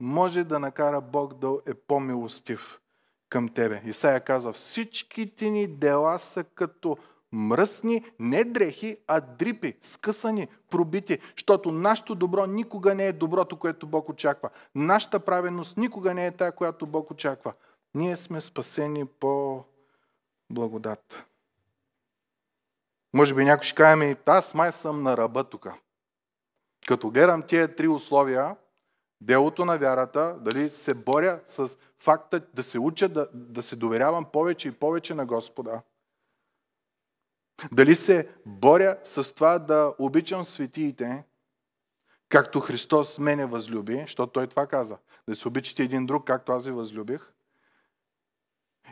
може да накара Бог да е по-милостив към Тебе. Исаия казва, всичките ни дела са като мръсни, не дрехи, а дрипи, скъсани, пробити, защото нашето добро никога не е доброто, което Бог очаква. Нашата праведност никога не е тая, която Бог очаква. Ние сме спасени по благодат. Може би някой ще каже ми, аз май съм на ръба тук. Като гледам тия три условия, делото на вярата, дали се боря с факта да се уча, да, да се доверявам повече и повече на Господа. Дали се боря с това да обичам светиите, както Христос мене възлюби, защото Той това каза. Да се обичате един друг, както аз ви възлюбих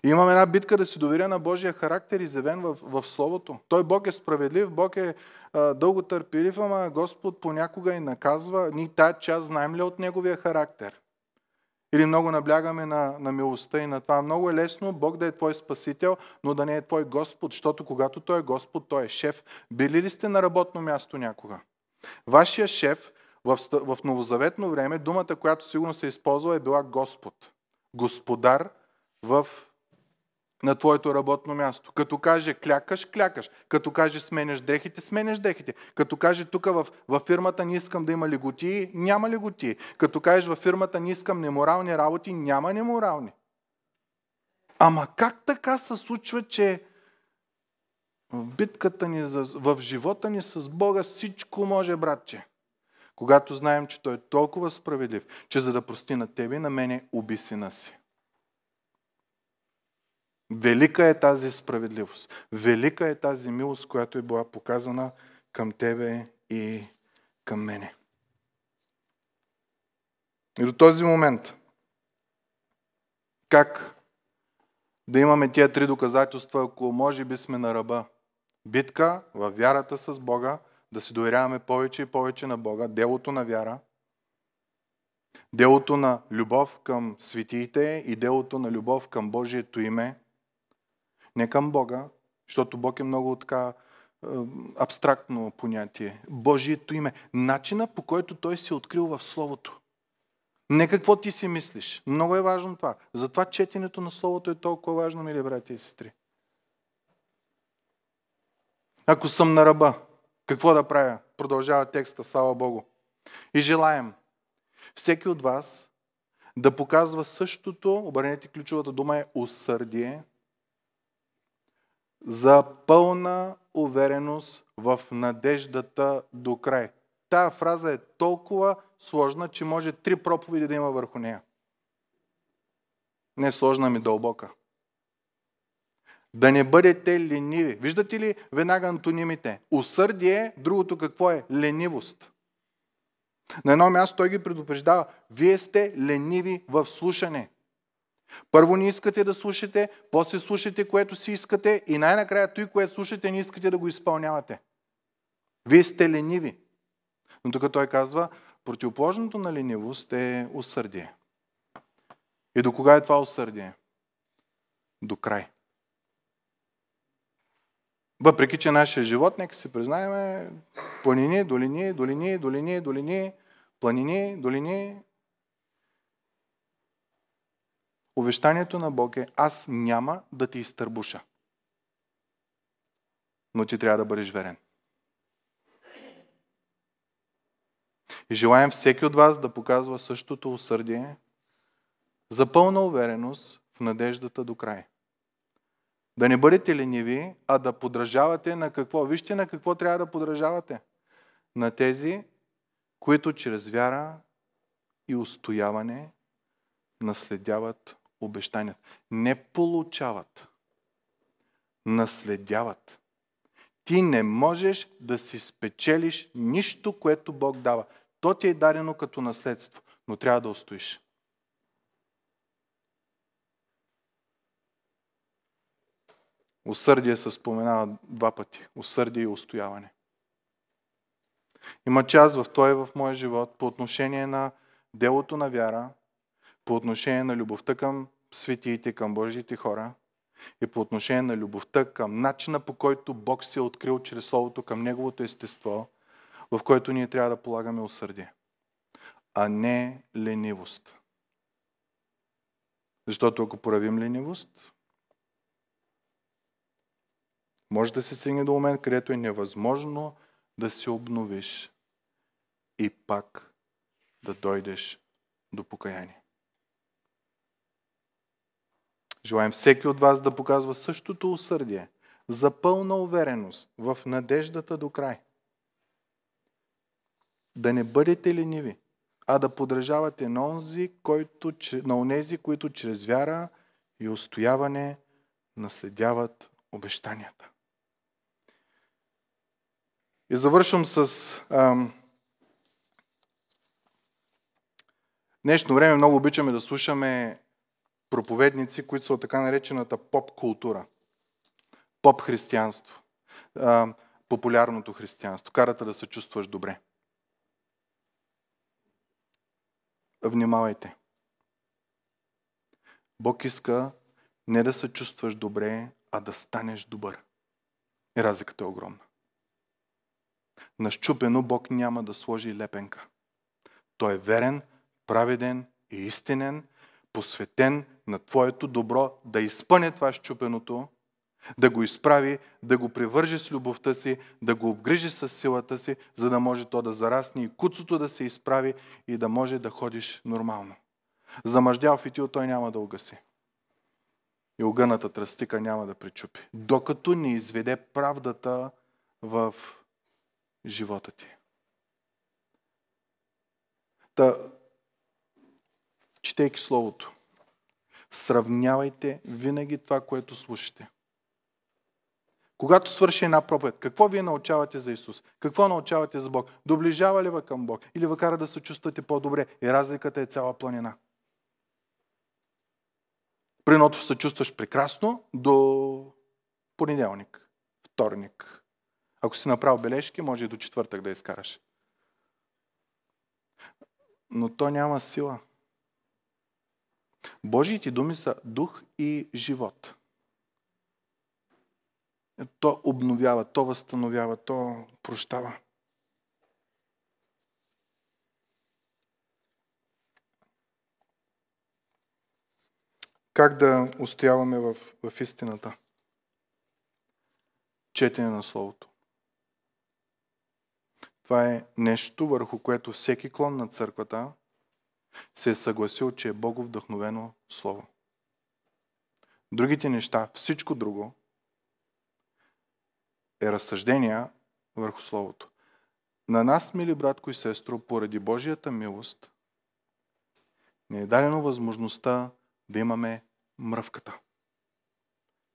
имам една битка да се доверя на Божия характер, изявен в, в Словото. Той Бог е справедлив, Бог е а, дълго търпелив, ама Господ понякога и наказва. Ние тая част знаем ли от Неговия характер? Или много наблягаме на, на милостта и на това. Много е лесно Бог да е твой спасител, но да не е твой Господ, защото когато Той е Господ, Той е шеф. Били ли сте на работно място някога? Вашия шеф в, в новозаветно време, думата, която сигурно се е използва, е била Господ. Господар в на твоето работно място. Като каже клякаш, клякаш. Като каже сменяш дрехите, сменеш дрехите. Като каже тук в, в фирмата не искам да има леготии, няма леготии. Като кажеш в фирмата не искам неморални работи, няма неморални. Ама как така се случва, че в битката ни, в живота ни с Бога всичко може, братче? Когато знаем, че Той е толкова справедлив, че за да прости на тебе и на мене, уби сина си. Велика е тази справедливост. Велика е тази милост, която е била показана към тебе и към мене. И до този момент, как да имаме тия три доказателства, ако може би сме на ръба? Битка във вярата с Бога, да се доверяваме повече и повече на Бога, делото на вяра, делото на любов към светиите и делото на любов към Божието име – не към Бога, защото Бог е много така е, абстрактно понятие. Божието име. Начина по който той се е открил в Словото. Не какво ти си мислиш. Много е важно това. Затова четенето на Словото е толкова важно, мили брати и сестри. Ако съм на ръба, какво да правя? Продължава текста, слава Богу. И желаем всеки от вас да показва същото, обърнете ключовата дума е усърдие, за пълна увереност в надеждата до край. Тая фраза е толкова сложна, че може три проповеди да има върху нея. Не сложна ми дълбока. Да не бъдете лениви. Виждате ли веднага антонимите? Усърдие, е другото какво е? Ленивост. На едно място той ги предупреждава. Вие сте лениви в слушане. Първо не искате да слушате, после слушате, което си искате и най-накрая той, което слушате, не искате да го изпълнявате. Вие сте лениви. Но тук той казва, противоположното на ленивост е усърдие. И до кога е това усърдие? До край. Въпреки, че нашия живот, нека си признаем, планини, долини, долини, долини, долини, планини, долини, Обещанието на Бог е, аз няма да ти изтърбуша. Но ти трябва да бъдеш верен. И желаем всеки от вас да показва същото усърдие за пълна увереност в надеждата до край. Да не бъдете лениви, а да подражавате на какво. Вижте на какво трябва да подражавате. На тези, които чрез вяра и устояване наследяват обещанията. Не получават. Наследяват. Ти не можеш да си спечелиш нищо, което Бог дава. То ти е дадено като наследство, но трябва да устоиш. Усърдие се споменава два пъти. Усърдие и устояване. Има част в Той е в моя живот по отношение на делото на вяра, по отношение на любовта към светиите, към Божиите хора и по отношение на любовта към начина по който Бог се е открил чрез Словото, към Неговото естество, в което ние трябва да полагаме усърдие, а не ленивост. Защото ако проявим ленивост, може да се стигне до момент, където е невъзможно да се обновиш и пак да дойдеш до покаяние. Желаем всеки от вас да показва същото усърдие, за пълна увереност в надеждата до край. Да не бъдете лениви, а да подражавате на онзи, който, на онези, които чрез вяра и устояване наследяват обещанията. И завършвам с ам, днешно време много обичаме да слушаме проповедници, които са от така наречената поп-култура, поп-християнство, популярното християнство, карата да се чувстваш добре. Внимавайте. Бог иска не да се чувстваш добре, а да станеш добър. И разликата е огромна. На щупено Бог няма да сложи лепенка. Той е верен, праведен и истинен посветен на Твоето добро, да изпъне това щупеното, да го изправи, да го привържи с любовта си, да го обгрижи с силата си, за да може то да зарасне и куцото да се изправи и да може да ходиш нормално. Замъждял фитил той няма да угаси. И огъната тръстика няма да причупи. Докато не изведе правдата в живота ти. Та, четейки Словото. Сравнявайте винаги това, което слушате. Когато свърши една проповед, какво вие научавате за Исус? Какво научавате за Бог? Доближава ли ви към Бог? Или ви кара да се чувствате по-добре? И разликата е цяла планина. При едното се чувстваш прекрасно до понеделник, вторник. Ако си направил бележки, може и до четвъртък да изкараш. Но то няма сила. Божиите думи са дух и живот. То обновява, то възстановява, то прощава. Как да устояваме в, в истината? Четене на Словото. Това е нещо, върху което всеки клон на църквата се е съгласил, че е Бого вдъхновено Слово. Другите неща, всичко друго, е разсъждения върху Словото. На нас, мили братко и сестро, поради Божията милост, не е дадено възможността да имаме мръвката.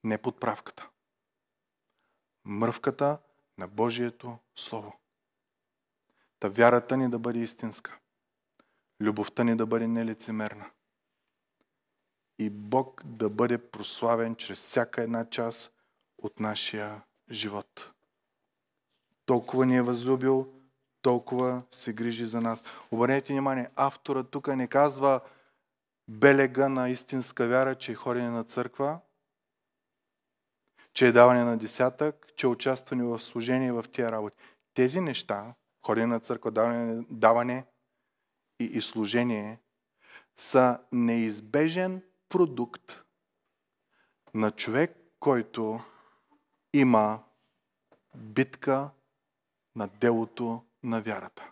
Не подправката. Мръвката на Божието Слово. Та вярата ни да бъде истинска любовта ни да бъде нелицемерна. И Бог да бъде прославен чрез всяка една част от нашия живот. Толкова ни е възлюбил, толкова се грижи за нас. Обърнете внимание, автора тук не казва белега на истинска вяра, че е ходене на църква, че е даване на десятък, че е участване в служение в тия работи. Тези неща, ходене на църква, даване, даване и, изслужение служение са неизбежен продукт на човек, който има битка на делото на вярата.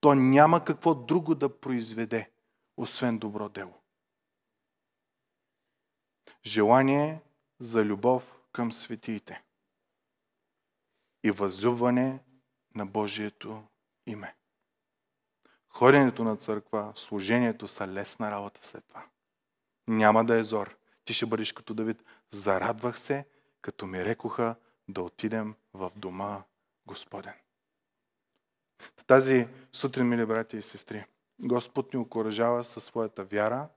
То няма какво друго да произведе, освен добро дело. Желание за любов към светиите и възлюбване на Божието име ходенето на църква, служението са лесна работа след това. Няма да е зор. Ти ще бъдеш като Давид. Зарадвах се, като ми рекоха да отидем в дома Господен. Тази сутрин, мили брати и сестри, Господ ни окоръжава със своята вяра,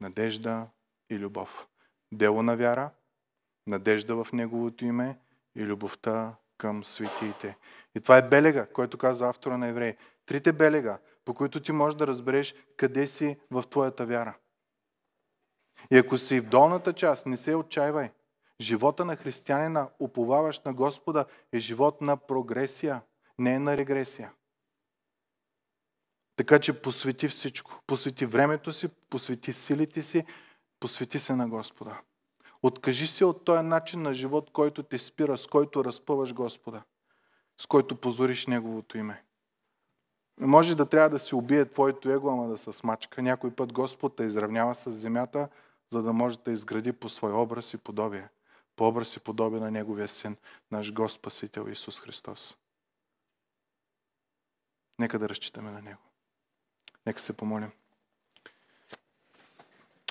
надежда и любов. Дело на вяра, надежда в Неговото име и любовта към светиите. И това е белега, който казва автора на евреи. Трите белега, по които ти можеш да разбереш къде си в твоята вяра. И ако си в долната част, не се отчаивай. Живота на християнина, уповаващ на Господа, е живот на прогресия, не на регресия. Така че посвети всичко. Посвети времето си, посвети силите си, посвети се на Господа. Откажи се от този начин на живот, който те спира, с който разпъваш Господа, с който позориш Неговото име. Може да трябва да си убие твоето его, ама да се смачка. Някой път Господ те изравнява с земята, за да може да изгради по свой образ и подобие. По образ и подобие на Неговия син, наш Господ Спасител Исус Христос. Нека да разчитаме на Него. Нека се помолим.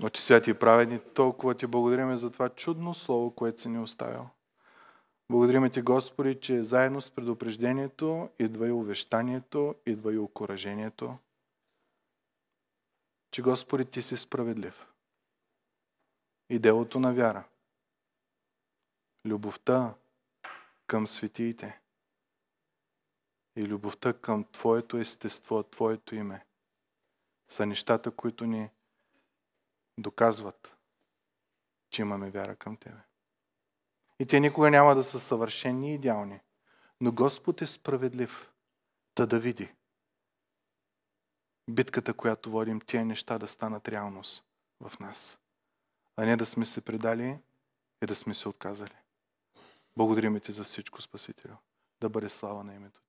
Отче святи и праведни, толкова ти благодарим за това чудно слово, което си ни оставил. Благодарим Ти, Господи, че заедно с предупреждението идва и увещанието, идва и окоръжението. Че, Господи, Ти си справедлив. И делото на вяра, любовта към светиите и любовта към Твоето естество, Твоето име са нещата, които ни доказват, че имаме вяра към Тебе. И те никога няма да са съвършени и идеални. Но Господ е справедлив. Та да види. Битката, която водим, тия неща да станат реалност в нас. А не да сме се предали и да сме се отказали. Благодарим ти за всичко, Спасителю. Да бъде слава на името